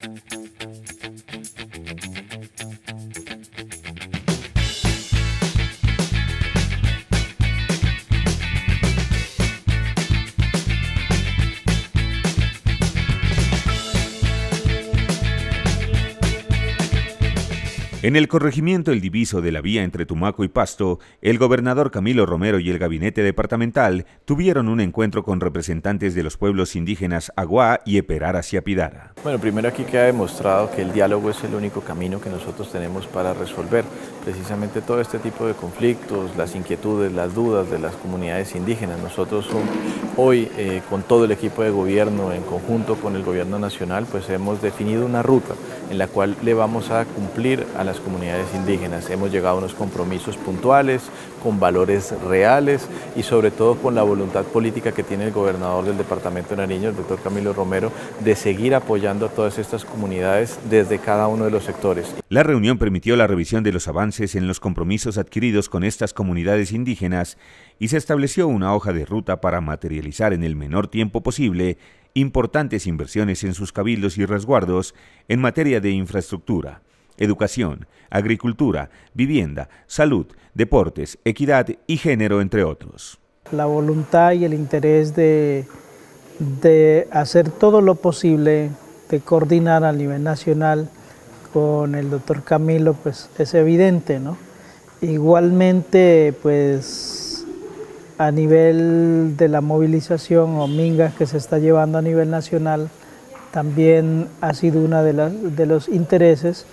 Thank you. En el corregimiento El Diviso de la vía entre Tumaco y Pasto, el gobernador Camilo Romero y el gabinete departamental tuvieron un encuentro con representantes de los pueblos indígenas Aguá y Eperara Ciapidara. Bueno, primero aquí queda demostrado que el diálogo es el único camino que nosotros tenemos para resolver precisamente todo este tipo de conflictos, las inquietudes, las dudas de las comunidades indígenas. Nosotros hoy, eh, con todo el equipo de gobierno, en conjunto con el gobierno nacional, pues hemos definido una ruta en la cual le vamos a cumplir a las comunidades indígenas. Hemos llegado a unos compromisos puntuales, con valores reales y sobre todo con la voluntad política que tiene el gobernador del departamento de Nariño, el doctor Camilo Romero, de seguir apoyando a todas estas comunidades desde cada uno de los sectores. La reunión permitió la revisión de los avances en los compromisos adquiridos con estas comunidades indígenas y se estableció una hoja de ruta para materializar en el menor tiempo posible importantes inversiones en sus cabildos y resguardos en materia de infraestructura, educación, agricultura, vivienda, salud, deportes, equidad y género, entre otros. La voluntad y el interés de, de hacer todo lo posible, de coordinar a nivel nacional con el doctor Camilo, pues es evidente, ¿no? Igualmente, pues a nivel de la movilización o mingas que se está llevando a nivel nacional, también ha sido uno de, de, los intereses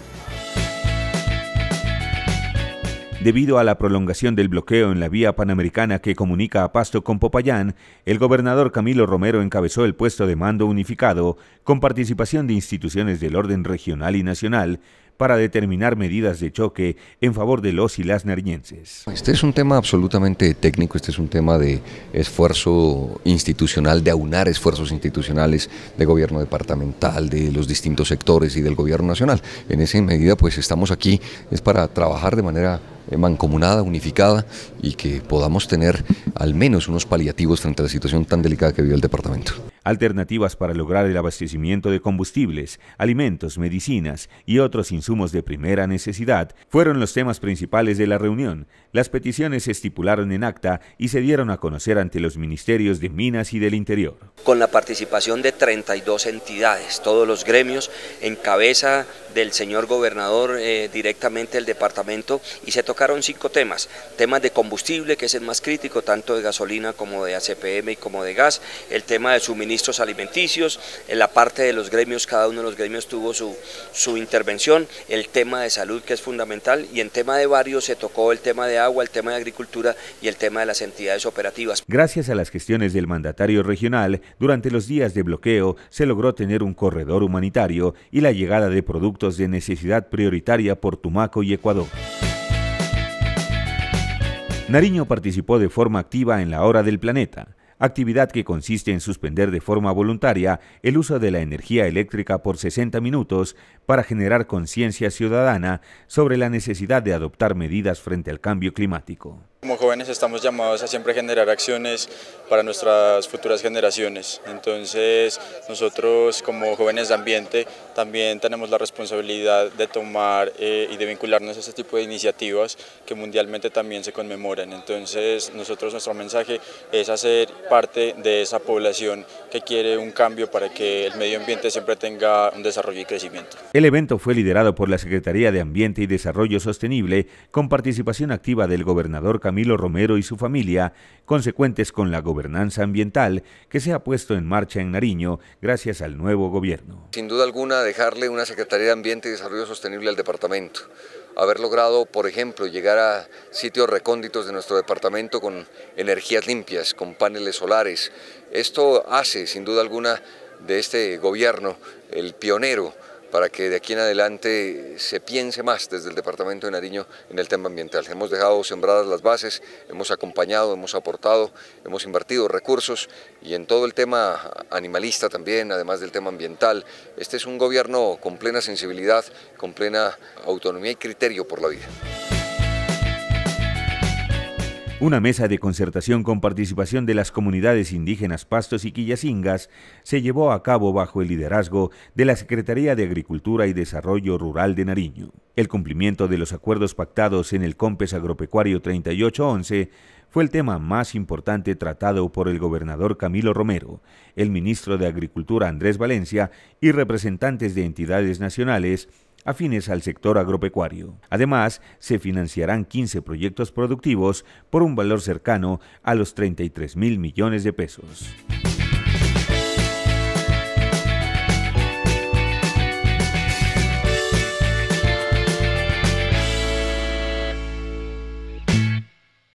Debido a la prolongación del bloqueo en la vía panamericana que comunica a Pasto con Popayán, el gobernador Camilo Romero encabezó el puesto de mando unificado con participación de instituciones del orden regional y nacional, para determinar medidas de choque en favor de los y las nariñenses. Este es un tema absolutamente técnico, este es un tema de esfuerzo institucional, de aunar esfuerzos institucionales de gobierno departamental, de los distintos sectores y del gobierno nacional. En esa medida, pues estamos aquí, es para trabajar de manera eh, mancomunada, unificada y que podamos tener al menos unos paliativos frente a la situación tan delicada que vive el departamento alternativas para lograr el abastecimiento de combustibles, alimentos, medicinas y otros insumos de primera necesidad fueron los temas principales de la reunión. Las peticiones se estipularon en acta y se dieron a conocer ante los ministerios de Minas y del Interior. Con la participación de 32 entidades, todos los gremios, en cabeza del señor gobernador eh, directamente del departamento y se tocaron cinco temas, temas de combustible que es el más crítico, tanto de gasolina como de ACPM y como de gas, el tema de suministro suministros alimenticios, en la parte de los gremios, cada uno de los gremios tuvo su, su intervención, el tema de salud que es fundamental y en tema de varios se tocó el tema de agua, el tema de agricultura y el tema de las entidades operativas. Gracias a las gestiones del mandatario regional, durante los días de bloqueo se logró tener un corredor humanitario y la llegada de productos de necesidad prioritaria por Tumaco y Ecuador. Nariño participó de forma activa en la Hora del Planeta actividad que consiste en suspender de forma voluntaria el uso de la energía eléctrica por 60 minutos para generar conciencia ciudadana sobre la necesidad de adoptar medidas frente al cambio climático. Como jóvenes estamos llamados a siempre generar acciones para nuestras futuras generaciones, entonces nosotros como jóvenes de ambiente también tenemos la responsabilidad de tomar eh, y de vincularnos a este tipo de iniciativas que mundialmente también se conmemoran, entonces nosotros nuestro mensaje es hacer parte de esa población que quiere un cambio para que el medio ambiente siempre tenga un desarrollo y crecimiento. El evento fue liderado por la Secretaría de Ambiente y Desarrollo Sostenible con participación activa del gobernador Camilo Romero y su familia, consecuentes con la gobernanza ambiental que se ha puesto en marcha en Nariño gracias al nuevo gobierno. Sin duda alguna dejarle una Secretaría de Ambiente y Desarrollo Sostenible al departamento haber logrado, por ejemplo, llegar a sitios recónditos de nuestro departamento con energías limpias, con paneles solares. Esto hace, sin duda alguna, de este gobierno el pionero para que de aquí en adelante se piense más desde el Departamento de Nariño en el tema ambiental. Hemos dejado sembradas las bases, hemos acompañado, hemos aportado, hemos invertido recursos y en todo el tema animalista también, además del tema ambiental. Este es un gobierno con plena sensibilidad, con plena autonomía y criterio por la vida. Una mesa de concertación con participación de las comunidades indígenas Pastos y Quillacingas se llevó a cabo bajo el liderazgo de la Secretaría de Agricultura y Desarrollo Rural de Nariño. El cumplimiento de los acuerdos pactados en el COMPES Agropecuario 3811 fue el tema más importante tratado por el gobernador Camilo Romero, el ministro de Agricultura Andrés Valencia y representantes de entidades nacionales afines al sector agropecuario. Además, se financiarán 15 proyectos productivos por un valor cercano a los 33 mil millones de pesos.